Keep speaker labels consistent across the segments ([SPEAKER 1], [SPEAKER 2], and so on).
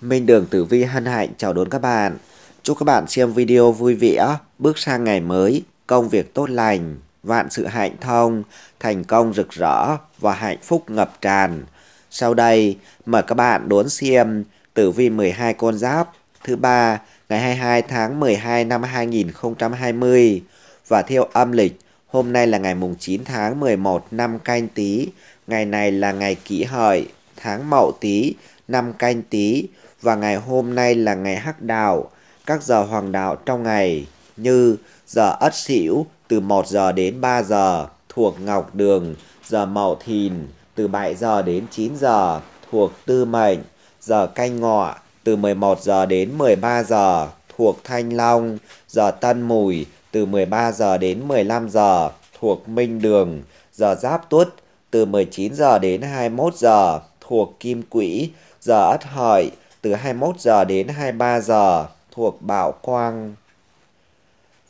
[SPEAKER 1] Minh Đường Tử Vi hân hạnh chào đón các bạn. Chúc các bạn xem video vui vẻ, bước sang ngày mới, công việc tốt lành, vạn sự hạnh thông, thành công rực rỡ và hạnh phúc ngập tràn. Sau đây, mời các bạn đón xem Tử Vi 12 con giáp thứ ba ngày 22 tháng 12 năm 2020 và theo âm lịch Hôm nay là ngày mùng 9 tháng 11 năm canh tí, ngày này là ngày kỷ hợi, tháng mậu tí, năm canh tí và ngày hôm nay là ngày hắc đạo, các giờ hoàng đạo trong ngày như giờ Ất Sửu từ 1 giờ đến 3 giờ thuộc Ngọc Đường, giờ Mậu Thìn từ 7 giờ đến 9 giờ thuộc Tư Mệnh, giờ Canh Ngọ từ 11 giờ đến 13 giờ thuộc Thanh Long, giờ Tân Mùi từ 13 giờ đến 15 giờ thuộc Minh Đường, giờ Giáp Tuất từ 19 giờ đến 21 giờ thuộc Kim Quỹ, giờ Ất Hợi từ 21 giờ đến 23 giờ thuộc Bảo Quang.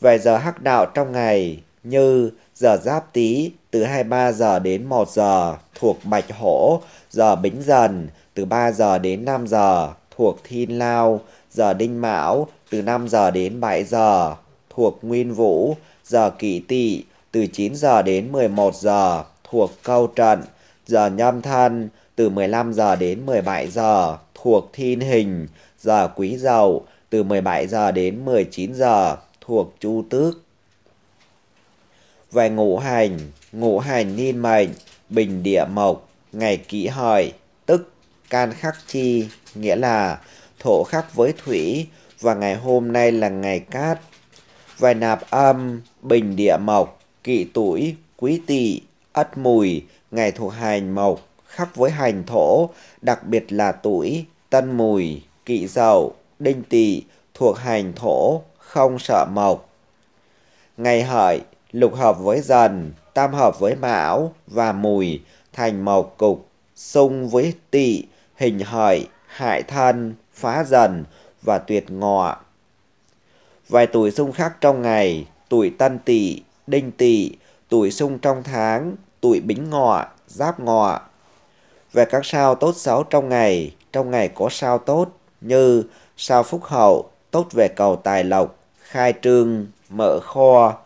[SPEAKER 1] Về giờ hắc đạo trong ngày như giờ Giáp Tý từ 23 giờ đến 1 giờ thuộc Bạch Hổ, giờ Bính Dần từ 3 giờ đến 5 giờ thuộc Thiên Lao, giờ Đinh Mão từ 5 giờ đến 7 giờ thuộc Nguyên Vũ, giờ Kỷ Tỵ từ 9 giờ đến 11 giờ thuộc Câu Trận, giờ Nhâm Thân từ 15 giờ đến 17 giờ thuộc Thiên Hình, giờ Quý Dậu từ 17 giờ đến 19 giờ thuộc Chu Tước. Về ngũ hành, ngũ hành niên mệnh, bình địa mộc, ngày kỷ hợi, tức can khắc chi, nghĩa là thổ khắc với thủy và ngày hôm nay là ngày cát. Về nạp âm, bình địa mộc, kỵ tuổi, quý tỵ, ất mùi, ngày thuộc hành mộc, khắc với hành thổ, đặc biệt là tuổi, tân mùi, kỵ dậu, đinh tỵ thuộc hành thổ, không sợ mộc. Ngày hợi, lục hợp với dần, tam hợp với mão và mùi, thành mộc cục, xung với tỵ, hình hợi, hại thân, phá dần và tuyệt ngọ. Vài tuổi xung khác trong ngày, tuổi tân tỵ, đinh tỵ, tuổi xung trong tháng, tuổi bính ngọ, giáp ngọ, về các sao tốt xấu trong ngày, trong ngày có sao tốt như sao phúc hậu, tốt về cầu tài lộc, khai trương, mở kho.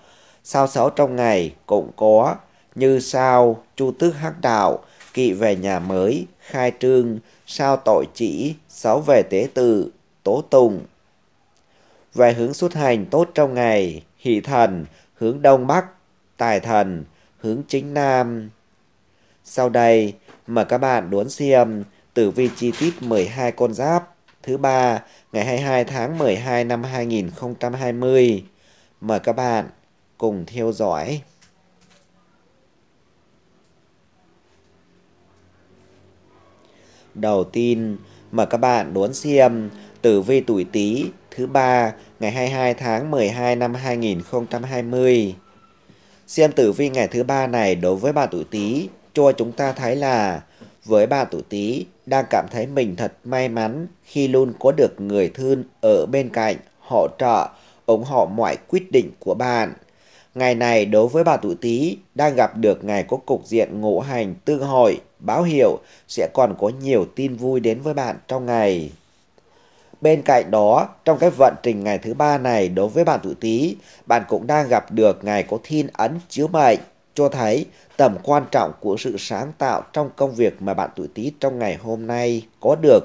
[SPEAKER 1] Sao xấu trong ngày cũng có như sao chu tước hắc đạo, kỵ về nhà mới, khai trương, sao tội chỉ, xấu về tế tự, tố tùng. Về hướng xuất hành tốt trong ngày, hỷ thần, hướng đông bắc, tài thần, hướng chính nam. Sau đây, mà các bạn đốn xem tử vi chi tiết 12 con giáp thứ ba ngày 22 tháng 12 năm 2020. Mời các bạn cùng theo dõi. Đầu tiên, mời các bạn đón xem tử vi tuổi Tý thứ ba ngày 22 tháng 12 năm 2020. Xem tử vi ngày thứ ba này đối với bà tuổi Tý cho chúng ta thấy là với bà tuổi Tý đang cảm thấy mình thật may mắn khi luôn có được người thân ở bên cạnh, hỗ trợ, ủng hộ mọi quyết định của bạn. Ngày này đối với bà tuổi Tý đang gặp được ngày có cục diện ngũ hành tương hội, báo hiệu sẽ còn có nhiều tin vui đến với bạn trong ngày. Bên cạnh đó, trong cái vận trình ngày thứ ba này đối với bạn tuổi Tý, bạn cũng đang gặp được ngày có thiên ấn chiếu mệnh cho thấy tầm quan trọng của sự sáng tạo trong công việc mà bạn tuổi Tý trong ngày hôm nay có được.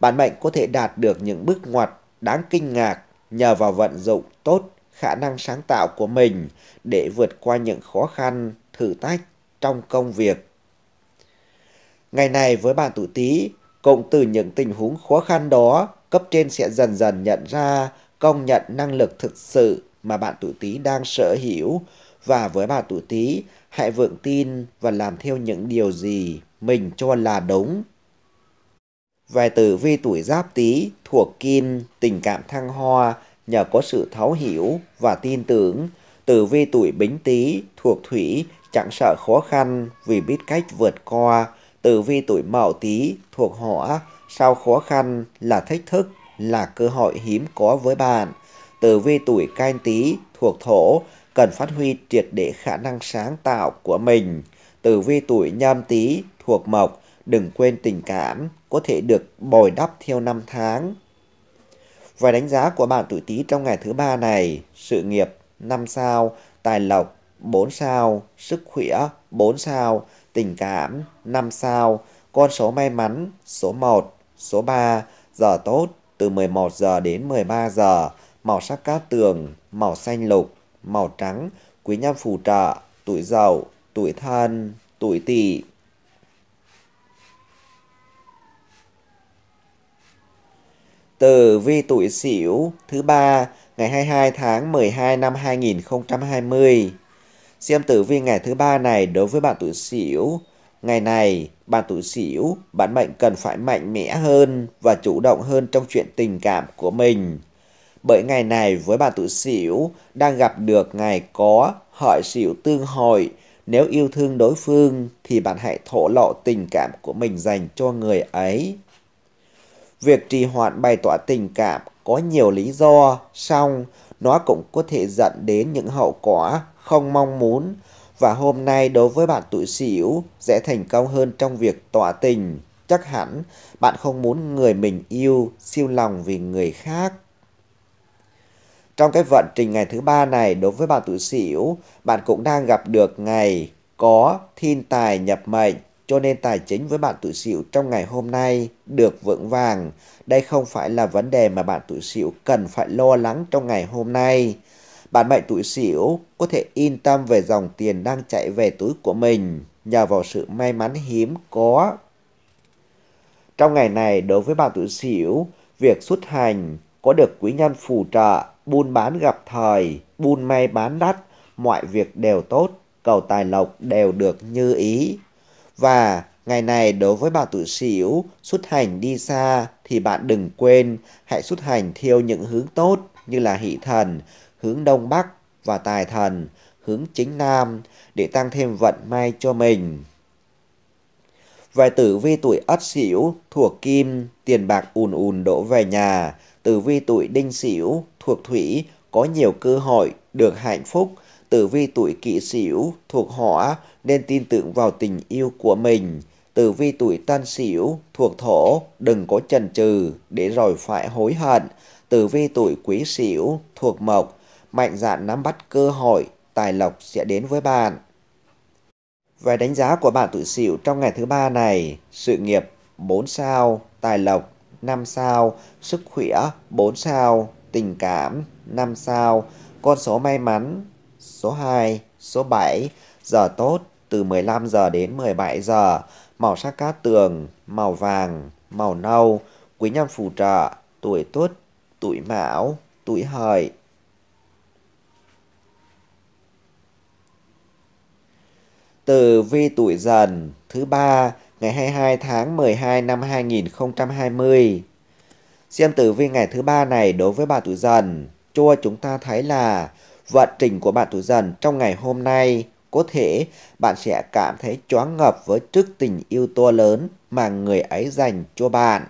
[SPEAKER 1] Bạn mệnh có thể đạt được những bước ngoặt đáng kinh ngạc nhờ vào vận dụng tốt khả năng sáng tạo của mình để vượt qua những khó khăn, thử thách trong công việc. Ngày này với bạn tuổi Tý, cộng từ những tình huống khó khăn đó, cấp trên sẽ dần dần nhận ra, công nhận năng lực thực sự mà bạn tuổi Tý đang sở hữu và với bà tuổi Tý, hãy vượng tin và làm theo những điều gì mình cho là đúng. Vài tử vi tuổi Giáp Tý thuộc Kim, tình cảm thăng hoa nhờ có sự thấu hiểu và tin tưởng. Tử vi tuổi Bính Tý thuộc Thủy, chẳng sợ khó khăn vì biết cách vượt qua. Tử vi tuổi Mậu Tý thuộc Hỏa, sau khó khăn là thách thức, là cơ hội hiếm có với bạn. Tử vi tuổi Canh Tý thuộc Thổ, cần phát huy triệt để khả năng sáng tạo của mình. Tử vi tuổi nhâm tý thuộc mộc, đừng quên tình cảm, có thể được bồi đắp theo năm tháng. Vài đánh giá của bạn tuổi tý trong ngày thứ ba này, sự nghiệp 5 sao, tài lộc 4 sao, sức khỏe 4 sao, tình cảm 5 sao, con số may mắn số 1, số 3, giờ tốt từ 11 giờ đến 13 giờ, màu sắc cát tường, màu xanh lục màu trắng, quý nhân phù trợ, tuổi dậu, tuổi thân, tuổi tỵ. từ vi tuổi Sửu thứ ba ngày 22 tháng 12 năm 2020. Xem tử vi ngày thứ ba này đối với bạn tuổi Sửu. Ngày này, bạn tuổi Sửu, bạn mệnh cần phải mạnh mẽ hơn và chủ động hơn trong chuyện tình cảm của mình bởi ngày này với bà tự xỉu đang gặp được ngày có hỏi xỉu tương hội Nếu yêu thương đối phương thì bạn hãy thổ lộ tình cảm của mình dành cho người ấy. Việc trì hoãn bày tỏ tình cảm có nhiều lý do, song nó cũng có thể dẫn đến những hậu quả không mong muốn và hôm nay đối với bạn tuổi xỉu sẽ thành công hơn trong việc tỏ tình. Chắc hẳn bạn không muốn người mình yêu siêu lòng vì người khác. Trong cái vận trình ngày thứ ba này, đối với bạn tuổi Sửu, bạn cũng đang gặp được ngày có thiên tài nhập mệnh, cho nên tài chính với bạn tuổi Sửu trong ngày hôm nay được vững vàng. Đây không phải là vấn đề mà bạn tuổi Sửu cần phải lo lắng trong ngày hôm nay. Bạn mệnh tuổi Sửu có thể yên tâm về dòng tiền đang chạy về túi của mình nhờ vào sự may mắn hiếm có. Trong ngày này, đối với bạn tuổi Sửu, việc xuất hành có được quý nhân phù trợ buôn bán gặp thời, buôn may bán đắt, mọi việc đều tốt, cầu tài lộc đều được như ý. Và ngày này đối với bà tuổi sửu xuất hành đi xa thì bạn đừng quên hãy xuất hành theo những hướng tốt như là hỷ thần, hướng đông bắc và tài thần, hướng chính nam để tăng thêm vận may cho mình. Về tử vi tuổi ất sửu thuộc kim, tiền bạc ùn ùn đổ về nhà, tử vi tuổi đinh sửu thuộc thủy có nhiều cơ hội được hạnh phúc, tử vi tuổi kỷ sửu thuộc hỏa nên tin tưởng vào tình yêu của mình. Tử vi tuổi tân sửu thuộc thổ đừng có chần chừ để rồi phải hối hận. Tử vi tuổi quý sửu thuộc mộc mạnh dạn nắm bắt cơ hội, tài lộc sẽ đến với bạn. Về đánh giá của bạn tuổi sửu trong ngày thứ ba này, sự nghiệp 4 sao, tài lộc 5 sao, sức khỏe 4 sao, tình cảm 5 sao, con số may mắn số 2, số 7, giờ tốt từ 15 giờ đến 17 giờ, màu sắc cát tường, màu vàng, màu nâu, quý nhân phù trợ, tuổi tuất, tuổi mão, tuổi hợi. Từ vi tuổi dần thứ ba ngày 22 tháng 12 năm 2020. Xem tử vi ngày thứ ba này đối với bà tuổi dần, cho chúng ta thấy là vận trình của bạn tuổi dần trong ngày hôm nay có thể bạn sẽ cảm thấy choáng ngợp với trước tình yêu to lớn mà người ấy dành cho bạn.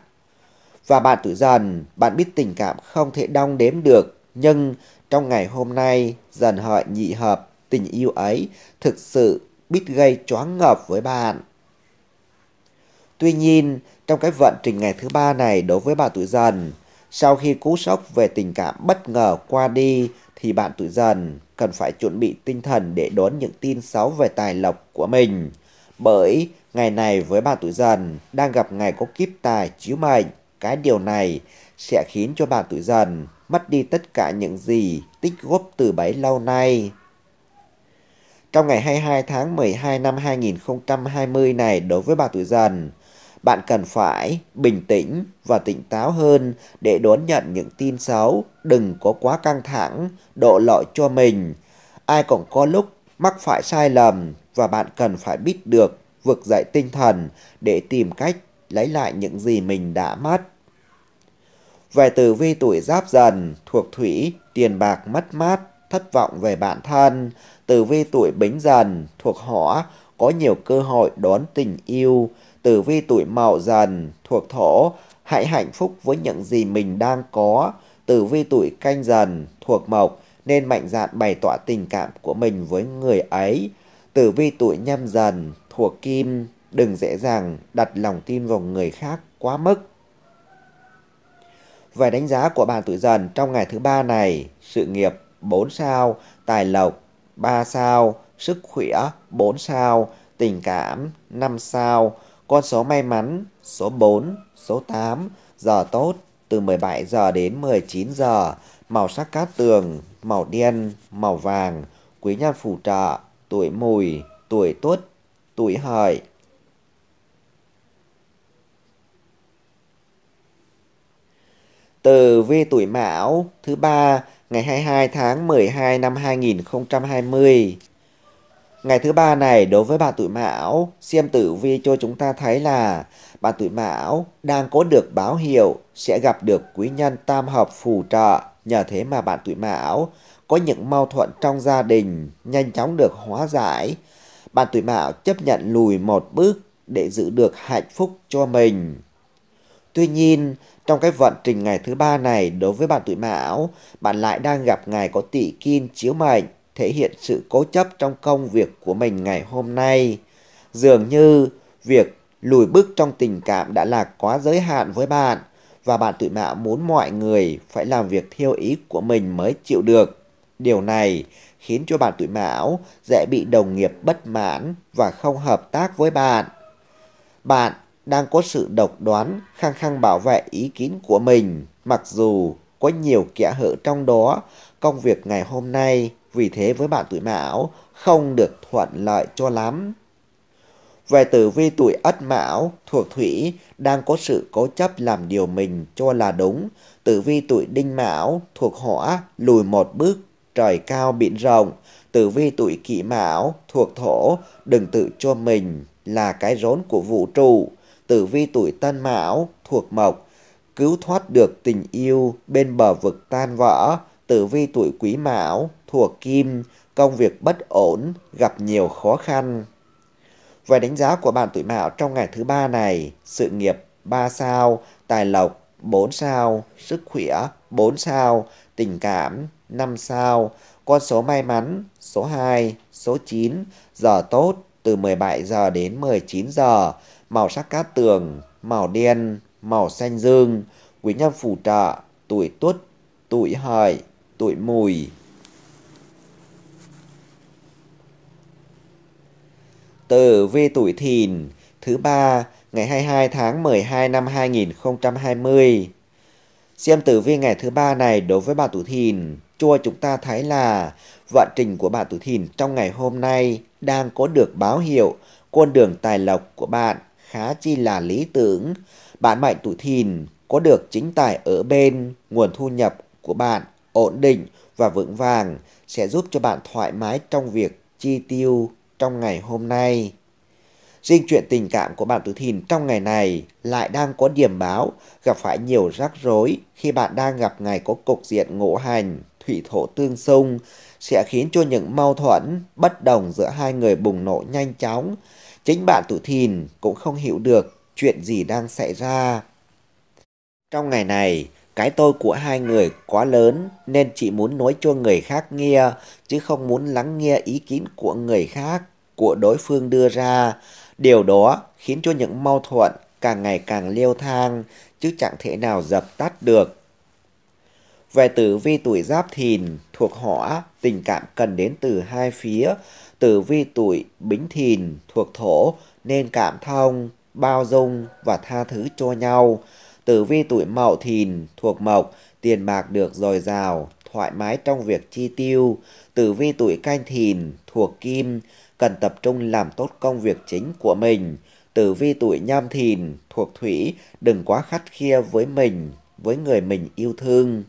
[SPEAKER 1] Và bạn tuổi dần, bạn biết tình cảm không thể đong đếm được, nhưng trong ngày hôm nay dần hợi nhị hợp tình yêu ấy thực sự biết gây choáng ngợp với bạn. Tuy nhiên, trong cái vận trình ngày thứ ba này đối với bạn tuổi dần, sau khi cú sốc về tình cảm bất ngờ qua đi thì bạn tuổi dần cần phải chuẩn bị tinh thần để đón những tin xấu về tài lộc của mình. Bởi ngày này với bạn tuổi dần đang gặp ngày có kiếp tài chiếu mệnh, cái điều này sẽ khiến cho bạn tuổi dần mất đi tất cả những gì tích góp từ bấy lâu nay. Trong ngày 22 tháng 12 năm 2020 này đối với bà tuổi dần, bạn cần phải bình tĩnh và tỉnh táo hơn để đón nhận những tin xấu, đừng có quá căng thẳng, độ lỗi cho mình. Ai cũng có lúc mắc phải sai lầm và bạn cần phải biết được vực dậy tinh thần để tìm cách lấy lại những gì mình đã mất. Về tử vi tuổi giáp dần, thuộc thủy, tiền bạc mất mát, thất vọng về bản thân. Tử vi tuổi bính dần, thuộc hỏa, có nhiều cơ hội đón tình yêu, tử vi tuổi mậu dần thuộc thổ, hãy hạnh phúc với những gì mình đang có. Tử vi tuổi canh dần thuộc mộc nên mạnh dạn bày tỏ tình cảm của mình với người ấy. Tử vi tuổi nhâm dần thuộc kim, đừng dễ dàng đặt lòng tin vào người khác quá mức. Về đánh giá của bạn tuổi dần trong ngày thứ ba này, sự nghiệp 4 sao, tài lộc 3 sao, sức khỏe 4 sao, tình cảm 5 sao, con số may mắn số 4, số 8, giờ tốt từ 17 giờ đến 19 giờ, màu sắc cát tường, màu đen, màu vàng, quý nhân phù trợ, tuổi mùi, tuổi tuất, tuổi hợi. Từ vi tuổi mão thứ ba ngày 22 tháng 12 năm 2020. Ngày thứ ba này đối với bà tuổi Mão, xem tử vi cho chúng ta thấy là bà tuổi Mão đang có được báo hiệu sẽ gặp được quý nhân tam hợp phù trợ. Nhờ thế mà bạn tuổi Mão có những mâu thuẫn trong gia đình nhanh chóng được hóa giải. Bạn tuổi Mão chấp nhận lùi một bước để giữ được hạnh phúc cho mình. Tuy nhiên, trong cái vận trình ngày thứ ba này đối với bạn tuổi Mão, bạn lại đang gặp ngày có tỷ kim chiếu mệnh thể hiện sự cố chấp trong công việc của mình ngày hôm nay. Dường như việc lùi bước trong tình cảm đã là quá giới hạn với bạn và bạn tuổi mạo muốn mọi người phải làm việc theo ý của mình mới chịu được. Điều này khiến cho bạn tuổi mão dễ bị đồng nghiệp bất mãn và không hợp tác với bạn. Bạn đang có sự độc đoán, khăng khăng bảo vệ ý kiến của mình, mặc dù có nhiều kẽ hở trong đó, công việc ngày hôm nay vì thế với bạn tuổi mão không được thuận lợi cho lắm. Về tử vi tuổi ất mão, thuộc thủy, đang có sự cố chấp làm điều mình cho là đúng. Tử vi tuổi đinh mão, thuộc hỏa, lùi một bước, trời cao biển rộng. Tử vi tuổi kỷ mão, thuộc thổ, đừng tự cho mình là cái rốn của vũ trụ. Tử vi tuổi tân mão, thuộc mộc, cứu thoát được tình yêu bên bờ vực tan vỡ tử vi tuổi quý mão, thuộc kim, công việc bất ổn, gặp nhiều khó khăn. Về đánh giá của bạn tuổi mão trong ngày thứ ba này, sự nghiệp 3 sao, tài lộc 4 sao, sức khỏe 4 sao, tình cảm 5 sao, con số may mắn số 2, số 9, giờ tốt từ 17 giờ đến 19 giờ, màu sắc cát tường, màu đen, màu xanh dương, quý nhân phù trợ, tuổi tuất, tuổi hợi, tuổi mùi Từ về tuổi thìn thứ ba ngày 22 tháng 12 năm 2020. Xem tử vi ngày thứ ba này đối với bà tuổi thìn, chua chúng ta thấy là vận trình của bà tuổi thìn trong ngày hôm nay đang có được báo hiệu con đường tài lộc của bạn khá chi là lý tưởng. Bạn mệnh tuổi thìn có được chính tài ở bên nguồn thu nhập của bạn ổn định và vững vàng sẽ giúp cho bạn thoải mái trong việc chi tiêu trong ngày hôm nay. Riêng chuyện tình cảm của bạn tuổi thìn trong ngày này lại đang có điểm báo gặp phải nhiều rắc rối khi bạn đang gặp ngày có cục diện ngũ hành, thủy thổ tương xung sẽ khiến cho những mâu thuẫn, bất đồng giữa hai người bùng nổ nhanh chóng. Chính bạn tuổi thìn cũng không hiểu được chuyện gì đang xảy ra. Trong ngày này, cái tôi của hai người quá lớn nên chị muốn nói cho người khác nghe, chứ không muốn lắng nghe ý kiến của người khác, của đối phương đưa ra. Điều đó khiến cho những mâu thuẫn càng ngày càng leo thang, chứ chẳng thể nào dập tắt được. Về tử vi tuổi giáp thìn, thuộc hỏa, tình cảm cần đến từ hai phía. Tử vi tuổi bính thìn, thuộc thổ, nên cảm thông, bao dung và tha thứ cho nhau. Tử vi tuổi mậu thìn thuộc mộc, tiền bạc được dồi dào, thoải mái trong việc chi tiêu. Tử vi tuổi canh thìn thuộc kim, cần tập trung làm tốt công việc chính của mình. Tử vi tuổi nhâm thìn thuộc thủy, đừng quá khắt khe với mình, với người mình yêu thương.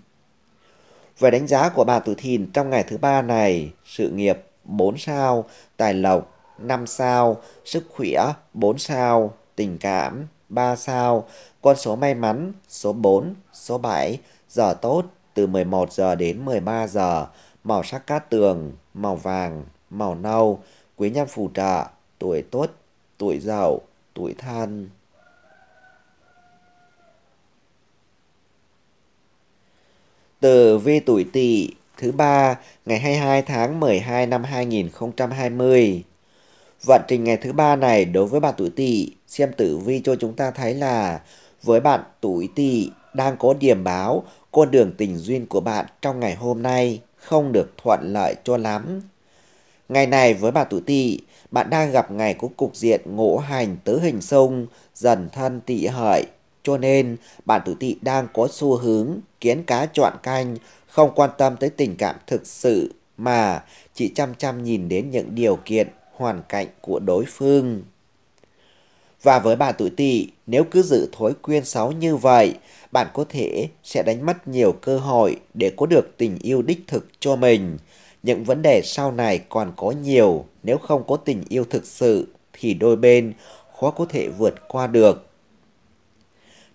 [SPEAKER 1] Về đánh giá của bà tuổi thìn trong ngày thứ ba này, sự nghiệp 4 sao, tài lộc 5 sao, sức khỏe 4 sao, tình cảm 3 sao, con số may mắn số 4, số 7, giờ tốt từ 11 giờ đến 13 giờ, màu sắc cát tường, màu vàng, màu nâu, quý nhân phù trợ, tuổi tốt, tuổi giàu, tuổi than. từ vi tuổi Tỵ thứ ba ngày 22 tháng 12 năm 2020. Vận trình ngày thứ ba này đối với bạn tuổi Tỵ, xem tử vi cho chúng ta thấy là với bạn tuổi tỵ đang có điểm báo con đường tình duyên của bạn trong ngày hôm nay không được thuận lợi cho lắm. Ngày này với bạn tuổi tỵ, bạn đang gặp ngày có cục diện ngũ hành tứ hình xung, dần thân tỵ hợi. Cho nên, bạn tuổi tỵ đang có xu hướng kiến cá chọn canh, không quan tâm tới tình cảm thực sự mà chỉ chăm chăm nhìn đến những điều kiện, hoàn cảnh của đối phương. Và với bạn tuổi tỵ, nếu cứ giữ thói quen xấu như vậy, bạn có thể sẽ đánh mất nhiều cơ hội để có được tình yêu đích thực cho mình. Những vấn đề sau này còn có nhiều, nếu không có tình yêu thực sự thì đôi bên khó có thể vượt qua được.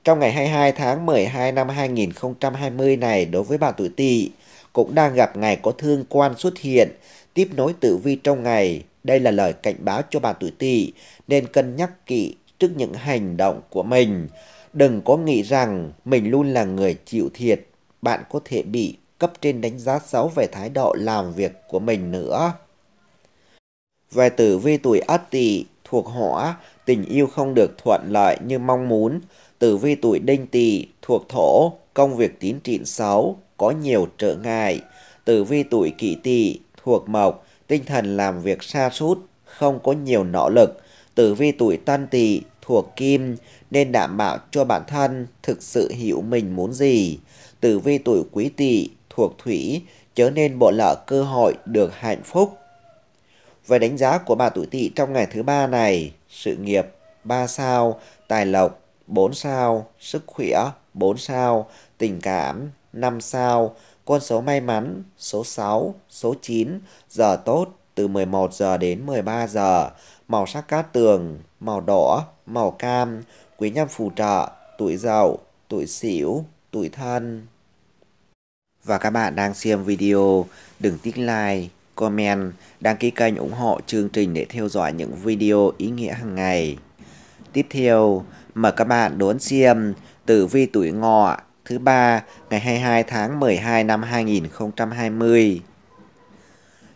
[SPEAKER 1] Trong ngày 22 tháng 12 năm 2020 này đối với bạn tuổi tỵ cũng đang gặp ngày có thương quan xuất hiện, tiếp nối tử vi trong ngày đây là lời cảnh báo cho bà tuổi tỵ nên cân nhắc kỹ trước những hành động của mình. Đừng có nghĩ rằng mình luôn là người chịu thiệt. Bạn có thể bị cấp trên đánh giá xấu về thái độ làm việc của mình nữa. Về tử vi tuổi Ất Tỵ thuộc Hỏa, tình yêu không được thuận lợi như mong muốn. Tử vi tuổi Đinh Tỵ thuộc Thổ, công việc tín triển xấu, có nhiều trở ngại. Tử vi tuổi Kỷ Tỵ thuộc Mộc, tinh thần làm việc xa sút không có nhiều nỗ lực, tử vi tuổi tân tỵ thuộc kim nên đảm bảo cho bản thân thực sự hiểu mình muốn gì. Tử vi tuổi quý tỵ thuộc thủy chớ nên bỏ lỡ cơ hội được hạnh phúc. Về đánh giá của bà tuổi tỵ trong ngày thứ ba này, sự nghiệp 3 sao, tài lộc 4 sao, sức khỏe 4 sao, tình cảm 5 sao, con số may mắn, số 6, số 9, giờ tốt từ 11 giờ đến 13 giờ, màu sắc cát tường, màu đỏ, màu cam, quý nhân phù trợ, tuổi dậu, tuổi sửu, tuổi thân. Và các bạn đang xem video, đừng tích like, comment, đăng ký kênh ủng hộ chương trình để theo dõi những video ý nghĩa hàng ngày. Tiếp theo, mời các bạn đón xem tử vi tuổi ngọ thứ ba ngày 22 tháng 12 năm 2020.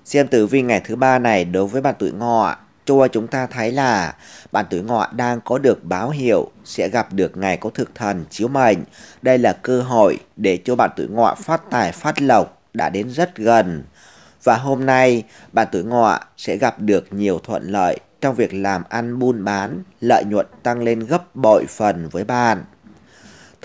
[SPEAKER 1] Xem tử vi ngày thứ ba này đối với bạn tuổi ngọ cho chúng ta thấy là bạn tuổi ngọ đang có được báo hiệu sẽ gặp được ngày có thực thần chiếu mệnh. Đây là cơ hội để cho bạn tuổi ngọ phát tài phát lộc đã đến rất gần. Và hôm nay bạn tuổi ngọ sẽ gặp được nhiều thuận lợi trong việc làm ăn buôn bán, lợi nhuận tăng lên gấp bội phần với bạn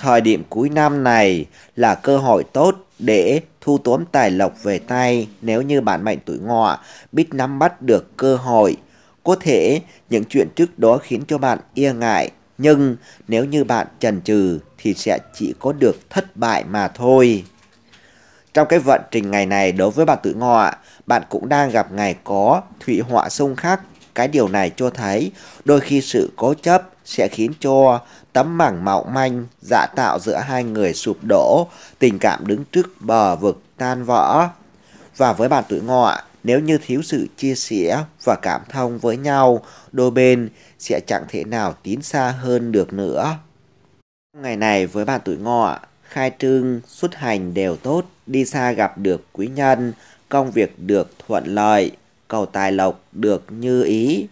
[SPEAKER 1] thời điểm cuối năm này là cơ hội tốt để thu tóm tài lộc về tay nếu như bạn mệnh tuổi ngọ biết nắm bắt được cơ hội. Có thể những chuyện trước đó khiến cho bạn e ngại, nhưng nếu như bạn chần chừ thì sẽ chỉ có được thất bại mà thôi. Trong cái vận trình ngày này đối với bạn tuổi ngọ, bạn cũng đang gặp ngày có thủy họa xung khắc. Cái điều này cho thấy đôi khi sự cố chấp sẽ khiến cho tấm mảng mạo manh, dạ tạo giữa hai người sụp đổ, tình cảm đứng trước bờ vực tan vỡ. Và với bạn tuổi ngọ, nếu như thiếu sự chia sẻ và cảm thông với nhau, đôi bên sẽ chẳng thể nào tiến xa hơn được nữa. Ngày này với bạn tuổi ngọ, khai trương, xuất hành đều tốt, đi xa gặp được quý nhân, công việc được thuận lợi, cầu tài lộc được như ý.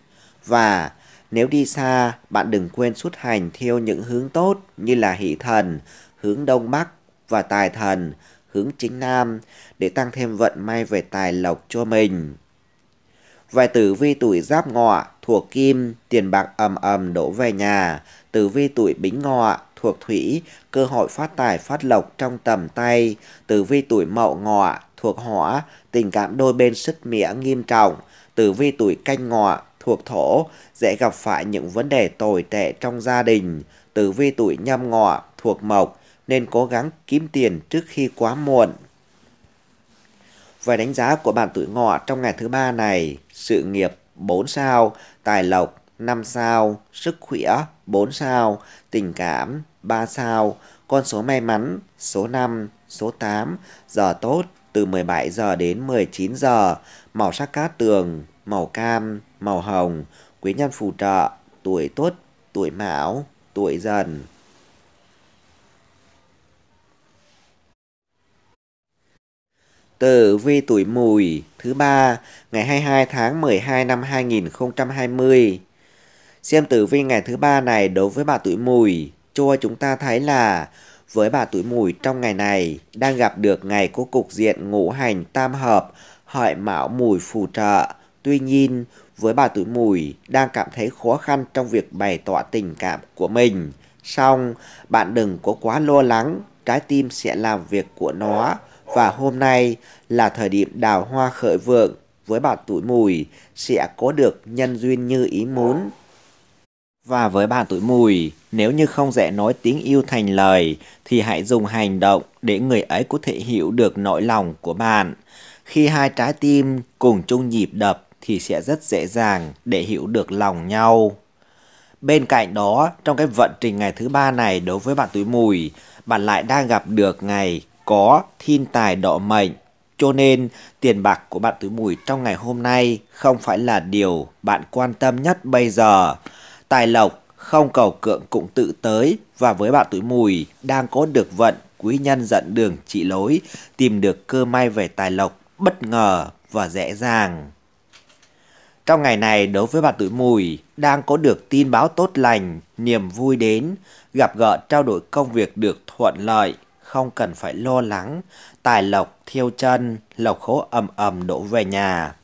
[SPEAKER 1] Và nếu đi xa, bạn đừng quên xuất hành theo những hướng tốt như là hỷ thần, hướng đông bắc và tài thần, hướng chính nam để tăng thêm vận may về tài lộc cho mình. Vài tử vi tuổi giáp ngọ thuộc kim, tiền bạc ầm ầm đổ về nhà. Tử vi tuổi bính ngọ thuộc thủy, cơ hội phát tài phát lộc trong tầm tay. Tử vi tuổi mậu ngọ thuộc hỏa, tình cảm đôi bên sứt mẻ nghiêm trọng. Tử vi tuổi canh ngọ thuộc thổ dễ gặp phải những vấn đề tồi tệ trong gia đình, tử vi tuổi nhâm ngọ, thuộc mộc nên cố gắng kiếm tiền trước khi quá muộn. Về đánh giá của bạn tuổi ngọ trong ngày thứ ba này, sự nghiệp 4 sao, tài lộc 5 sao, sức khỏe 4 sao, tình cảm 3 sao, con số may mắn số 5, số 8, giờ tốt từ 17 giờ đến 19 giờ, màu sắc cát tường màu cam màu hồng, quý nhân phù trợ, tuổi tuất, tuổi mão, tuổi dần. Tử vi tuổi mùi thứ ba ngày 22 tháng 12 năm 2020. Xem tử vi ngày thứ ba này đối với bà tuổi mùi, cho chúng ta thấy là với bà tuổi mùi trong ngày này đang gặp được ngày có cục diện ngũ hành tam hợp hợi mão mùi phù trợ. Tuy nhiên, với bà tuổi mùi đang cảm thấy khó khăn trong việc bày tỏ tình cảm của mình. Xong, bạn đừng có quá lo lắng, trái tim sẽ làm việc của nó. Và hôm nay là thời điểm đào hoa khởi vượng với bạn tuổi mùi sẽ có được nhân duyên như ý muốn. Và với bạn tuổi mùi, nếu như không dễ nói tiếng yêu thành lời thì hãy dùng hành động để người ấy có thể hiểu được nỗi lòng của bạn. Khi hai trái tim cùng chung nhịp đập thì sẽ rất dễ dàng để hiểu được lòng nhau. Bên cạnh đó, trong cái vận trình ngày thứ ba này đối với bạn tuổi mùi, bạn lại đang gặp được ngày có thiên tài độ mệnh. Cho nên, tiền bạc của bạn tuổi mùi trong ngày hôm nay không phải là điều bạn quan tâm nhất bây giờ. Tài lộc không cầu cượng cũng tự tới và với bạn tuổi mùi đang có được vận quý nhân dẫn đường trị lối, tìm được cơ may về tài lộc bất ngờ và dễ dàng. Trong ngày này đối với bà tuổi mùi, đang có được tin báo tốt lành, niềm vui đến, gặp gỡ trao đổi công việc được thuận lợi, không cần phải lo lắng, tài lộc thiêu chân, lộc khố ầm ầm đổ về nhà.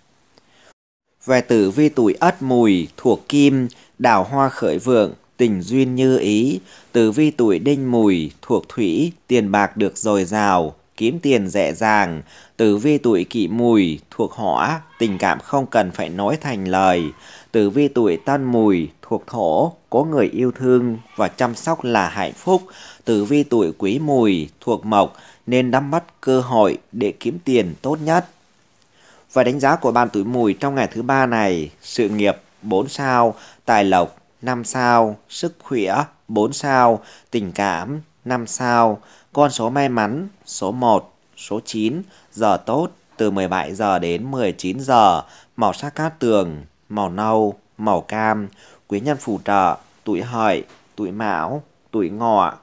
[SPEAKER 1] Về tử vi tuổi ất mùi, thuộc kim, đào hoa khởi vượng, tình duyên như ý, tử vi tuổi đinh mùi, thuộc thủy, tiền bạc được dồi dào, kiếm tiền dễ dàng, tử vi tuổi Kỵ mùi thuộc hỏa, tình cảm không cần phải nói thành lời, tử vi tuổi tân mùi thuộc thổ, có người yêu thương và chăm sóc là hạnh phúc, tử vi tuổi quý mùi thuộc mộc nên nắm bắt cơ hội để kiếm tiền tốt nhất. Và đánh giá của ban tuổi mùi trong ngày thứ ba này, sự nghiệp 4 sao, tài lộc 5 sao, sức khỏe 4 sao, tình cảm 5 sao, con số may mắn số 1, số 9, giờ tốt từ 17 giờ đến 19 giờ, màu sắc cát tường, màu nâu, màu cam, quý nhân phù trợ, tuổi hợi, tuổi mão, tuổi ngọ.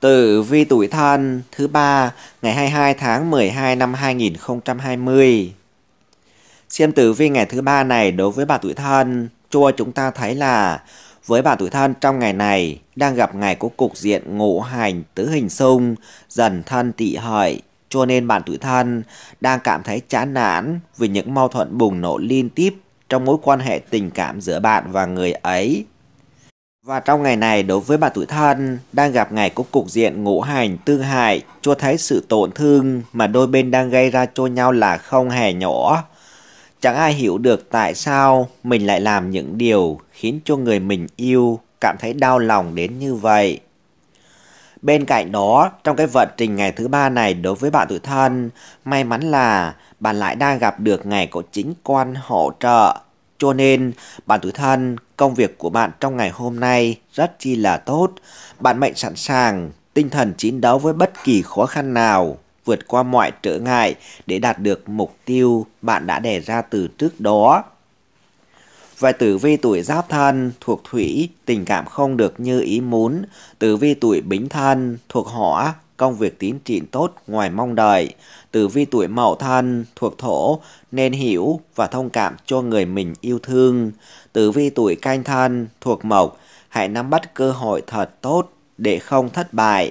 [SPEAKER 1] Tử vi tuổi thân thứ ba ngày 22 tháng 12 năm 2020. Xem tử vi ngày thứ ba này đối với bà tuổi thân cho chúng ta thấy là với bạn tuổi thân trong ngày này đang gặp ngày có cục diện ngũ hành tứ hình xung, dần thân tỵ hợi, cho nên bạn tuổi thân đang cảm thấy chán nản vì những mâu thuẫn bùng nổ liên tiếp trong mối quan hệ tình cảm giữa bạn và người ấy. Và trong ngày này đối với bạn tuổi thân đang gặp ngày có cục diện ngũ hành tương hại cho thấy sự tổn thương mà đôi bên đang gây ra cho nhau là không hề nhỏ. Chẳng ai hiểu được tại sao mình lại làm những điều khiến cho người mình yêu cảm thấy đau lòng đến như vậy. Bên cạnh đó, trong cái vận trình ngày thứ ba này đối với bạn tự thân, may mắn là bạn lại đang gặp được ngày có chính quan hỗ trợ. Cho nên, bạn tự thân, công việc của bạn trong ngày hôm nay rất chi là tốt. Bạn mệnh sẵn sàng, tinh thần chiến đấu với bất kỳ khó khăn nào vượt qua mọi trở ngại để đạt được mục tiêu bạn đã đề ra từ trước đó. Và tử vi tuổi giáp thân thuộc thủy, tình cảm không được như ý muốn. Tử vi tuổi bính thân thuộc hỏa, công việc tiến triển tốt ngoài mong đợi. Tử vi tuổi mậu thân thuộc thổ nên hiểu và thông cảm cho người mình yêu thương. Tử vi tuổi canh thân thuộc mộc, hãy nắm bắt cơ hội thật tốt để không thất bại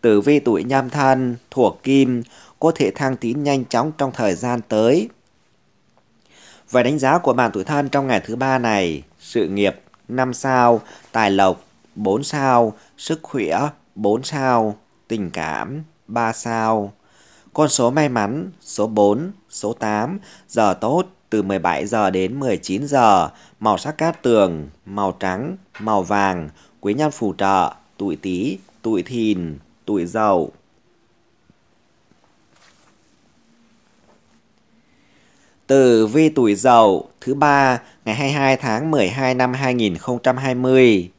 [SPEAKER 1] tử vi tuổi nhâm thân thuộc kim có thể thăng tín nhanh chóng trong thời gian tới. Về đánh giá của bạn tuổi thân trong ngày thứ ba này, sự nghiệp 5 sao, tài lộc 4 sao, sức khỏe 4 sao, tình cảm 3 sao. Con số may mắn số 4, số 8, giờ tốt từ 17 giờ đến 19 giờ, màu sắc cát tường, màu trắng, màu vàng, quý nhân phù trợ, tuổi Tý, tuổi Thìn tuổi giàu. Tử vi tuổi giàu thứ ba ngày 22 tháng 12 năm 2020.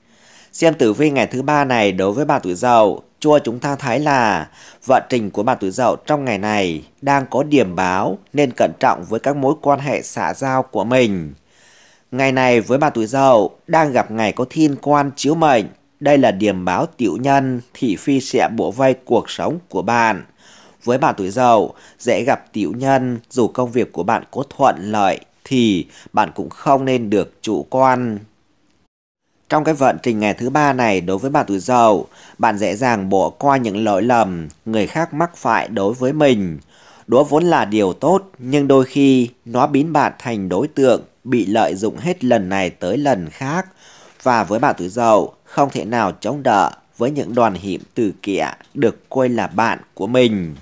[SPEAKER 1] Xem tử vi ngày thứ ba này đối với bà tuổi giàu, chua chúng ta thấy là vận trình của bà tuổi giàu trong ngày này đang có điểm báo nên cẩn trọng với các mối quan hệ xã giao của mình. Ngày này với bà tuổi giàu đang gặp ngày có thiên quan chiếu mệnh đây là điểm báo tiểu nhân thị phi sẽ bủa vây cuộc sống của bạn. Với bạn tuổi dậu dễ gặp tiểu nhân dù công việc của bạn có thuận lợi thì bạn cũng không nên được chủ quan. Trong cái vận trình ngày thứ ba này đối với bạn tuổi dậu bạn dễ dàng bỏ qua những lỗi lầm người khác mắc phải đối với mình. Đó vốn là điều tốt, nhưng đôi khi nó biến bạn thành đối tượng bị lợi dụng hết lần này tới lần khác. Và với bạn tuổi dậu không thể nào chống đỡ với những đoàn hiểm từ kia được coi là bạn của mình.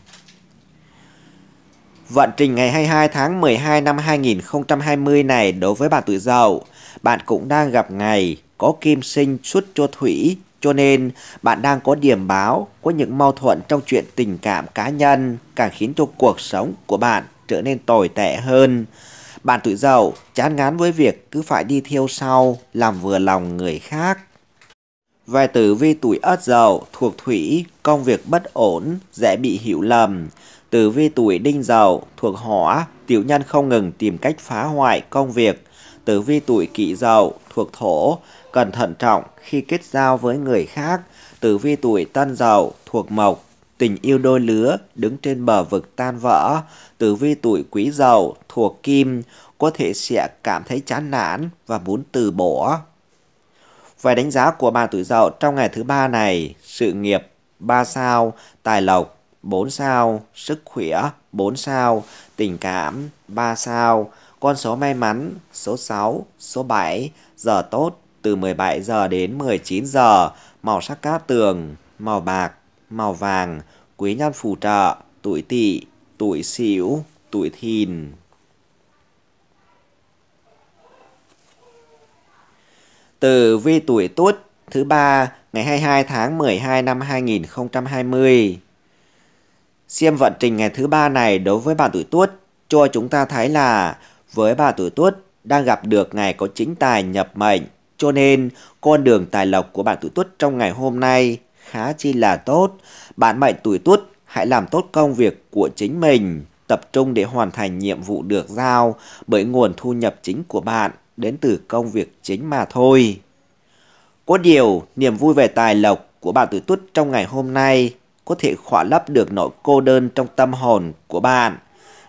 [SPEAKER 1] Vận trình ngày 22 tháng 12 năm 2020 này đối với bạn tuổi Dậu, bạn cũng đang gặp ngày có kim sinh xuất cho thủy, cho nên bạn đang có điểm báo có những mâu thuẫn trong chuyện tình cảm cá nhân càng khiến cho cuộc sống của bạn trở nên tồi tệ hơn. Bạn tuổi Dậu chán ngán với việc cứ phải đi theo sau làm vừa lòng người khác về tử vi tuổi ất dậu thuộc thủy, công việc bất ổn, dễ bị hiểu lầm. Tử vi tuổi đinh dậu thuộc hỏa, tiểu nhân không ngừng tìm cách phá hoại công việc. Tử vi tuổi kỷ dậu thuộc thổ, cần thận trọng khi kết giao với người khác. Tử vi tuổi tân dậu thuộc mộc, tình yêu đôi lứa đứng trên bờ vực tan vỡ. Tử vi tuổi quý dậu thuộc kim, có thể sẽ cảm thấy chán nản và muốn từ bỏ. Về đánh giá của bà tuổi dậu trong ngày thứ ba này, sự nghiệp 3 sao, tài lộc 4 sao, sức khỏe 4 sao, tình cảm 3 sao, con số may mắn số 6, số 7, giờ tốt từ 17 giờ đến 19 giờ, màu sắc cát tường, màu bạc, màu vàng, quý nhân phù trợ, tuổi tỵ, tuổi sửu, tuổi thìn. từ vi tuổi Tuất thứ ba ngày 22 tháng 12 năm 2020. Xem vận trình ngày thứ ba này đối với bạn tuổi Tuất cho chúng ta thấy là với bạn tuổi Tuất đang gặp được ngày có chính tài nhập mệnh, cho nên con đường tài lộc của bạn tuổi Tuất trong ngày hôm nay khá chi là tốt. Bạn mệnh tuổi Tuất hãy làm tốt công việc của chính mình, tập trung để hoàn thành nhiệm vụ được giao bởi nguồn thu nhập chính của bạn đến từ công việc chính mà thôi. Có điều, niềm vui về tài lộc của bạn tuổi tút trong ngày hôm nay có thể khỏa lấp được nỗi cô đơn trong tâm hồn của bạn.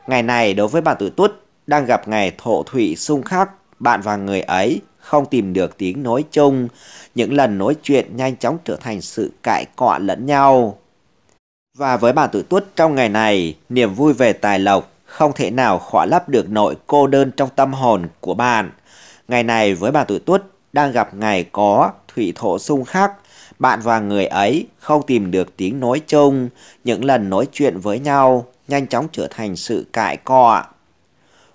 [SPEAKER 1] Ngày này đối với bạn tuổi tút đang gặp ngày thổ thủy xung khắc, bạn và người ấy không tìm được tiếng nói chung, những lần nói chuyện nhanh chóng trở thành sự cãi cọ lẫn nhau. Và với bạn tuổi tuất trong ngày này, niềm vui về tài lộc không thể nào khỏa lấp được nỗi cô đơn trong tâm hồn của bạn. Ngày này với bà tuổi tuất đang gặp ngày có thủy thổ xung khắc, bạn và người ấy không tìm được tiếng nói chung, những lần nói chuyện với nhau nhanh chóng trở thành sự cãi cọ.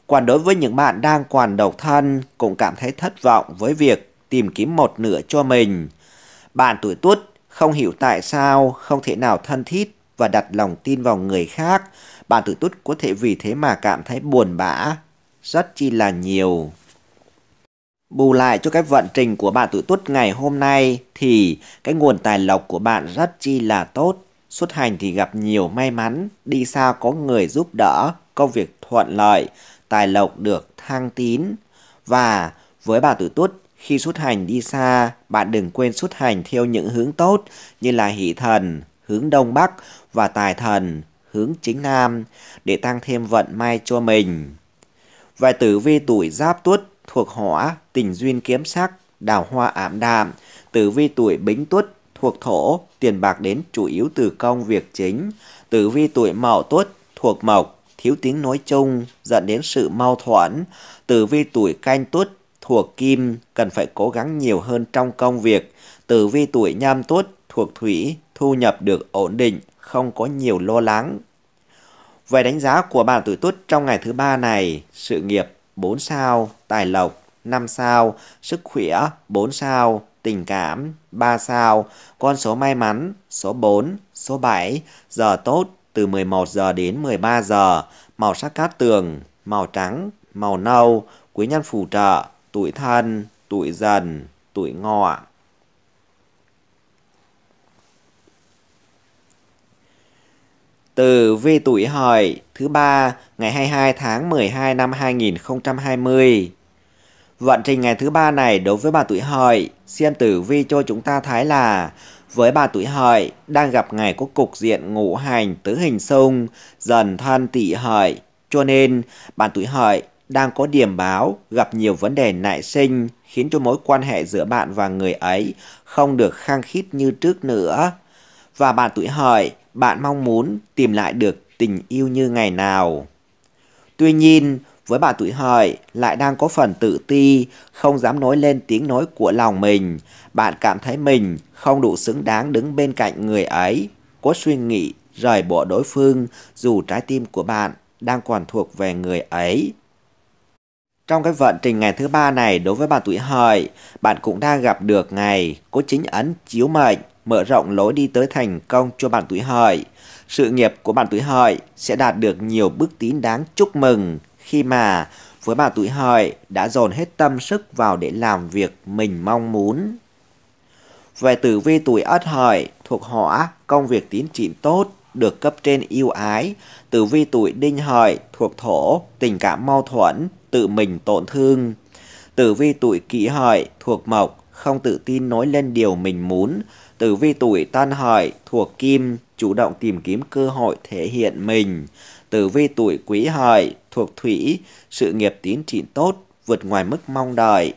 [SPEAKER 1] Còn đối với những bạn đang còn độc thân cũng cảm thấy thất vọng với việc tìm kiếm một nửa cho mình. Bạn tuổi tuất không hiểu tại sao không thể nào thân thiết và đặt lòng tin vào người khác, bạn tuổi tuất có thể vì thế mà cảm thấy buồn bã rất chi là nhiều. Bù lại cho cái vận trình của bạn tuổi tuất ngày hôm nay thì cái nguồn tài lộc của bạn rất chi là tốt. Xuất hành thì gặp nhiều may mắn, đi xa có người giúp đỡ, công việc thuận lợi, tài lộc được thăng tín. Và với bạn tuổi tuất khi xuất hành đi xa, bạn đừng quên xuất hành theo những hướng tốt như là hỷ thần, hướng đông bắc và tài thần, hướng chính nam để tăng thêm vận may cho mình. Về tử vi tuổi giáp tuất thuộc hỏa, tình duyên kiếm sắc, đào hoa ảm đạm, tử vi tuổi bính tuất thuộc thổ, tiền bạc đến chủ yếu từ công việc chính, tử vi tuổi mậu tuất thuộc mộc, thiếu tiếng nói chung dẫn đến sự mâu thuẫn, tử vi tuổi canh tuất thuộc kim, cần phải cố gắng nhiều hơn trong công việc, tử vi tuổi nhâm tuất thuộc thủy, thu nhập được ổn định, không có nhiều lo lắng. Về đánh giá của bạn tuổi tuất trong ngày thứ ba này, sự nghiệp 4 sao tài lộc 5 sao, sức khỏe 4 sao, tình cảm 3 sao, con số may mắn số 4, số 7, giờ tốt từ 11 giờ đến 13 giờ, màu sắc cát tường, màu trắng, màu nâu, quý nhân phù trợ, tuổi thân, tuổi dần, tuổi ngọ. Từ vi tuổi hợi thứ ba ngày 22 tháng 12 năm 2020 Vận trình ngày thứ ba này đối với bà tuổi hợi, xem tử vi cho chúng ta thấy là với bà tuổi hợi đang gặp ngày có cục diện ngũ hành tứ hình xung dần thân tỵ hợi cho nên bạn tuổi hợi đang có điểm báo gặp nhiều vấn đề nại sinh khiến cho mối quan hệ giữa bạn và người ấy không được khăng khít như trước nữa và bạn tuổi hợi bạn mong muốn tìm lại được tình yêu như ngày nào tuy nhiên với bà tuổi hợi lại đang có phần tự ti, không dám nói lên tiếng nói của lòng mình. Bạn cảm thấy mình không đủ xứng đáng đứng bên cạnh người ấy. Có suy nghĩ rời bỏ đối phương dù trái tim của bạn đang còn thuộc về người ấy. Trong cái vận trình ngày thứ ba này đối với bạn tuổi hợi, bạn cũng đang gặp được ngày có chính ấn chiếu mệnh mở rộng lối đi tới thành công cho bạn tuổi hợi. Sự nghiệp của bạn tuổi hợi sẽ đạt được nhiều bước tiến đáng chúc mừng khi mà với bà tuổi hợi đã dồn hết tâm sức vào để làm việc mình mong muốn. Về tử vi tuổi ất hợi thuộc hỏa, công việc tiến triển tốt, được cấp trên yêu ái. Tử vi tuổi đinh hợi thuộc thổ, tình cảm mâu thuẫn, tự mình tổn thương. Tử vi tuổi kỷ hợi thuộc mộc, không tự tin nói lên điều mình muốn. Tử vi tuổi tân hợi thuộc kim, chủ động tìm kiếm cơ hội thể hiện mình. Tử vi tuổi quý hợi thuộc thủy, sự nghiệp tiến triển tốt, vượt ngoài mức mong đợi.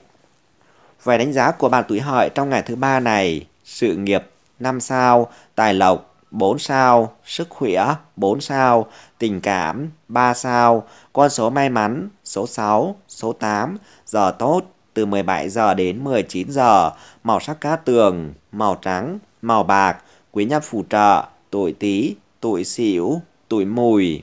[SPEAKER 1] Về đánh giá của bạn tuổi hợi trong ngày thứ ba này, sự nghiệp 5 sao, tài lộc 4 sao, sức khỏe 4 sao, tình cảm 3 sao, con số may mắn số 6, số 8, giờ tốt từ 17 giờ đến 19 giờ, màu sắc cá tường, màu trắng, màu bạc, quý nhân phù trợ, tuổi Tý, tuổi Sửu, tuổi Mùi.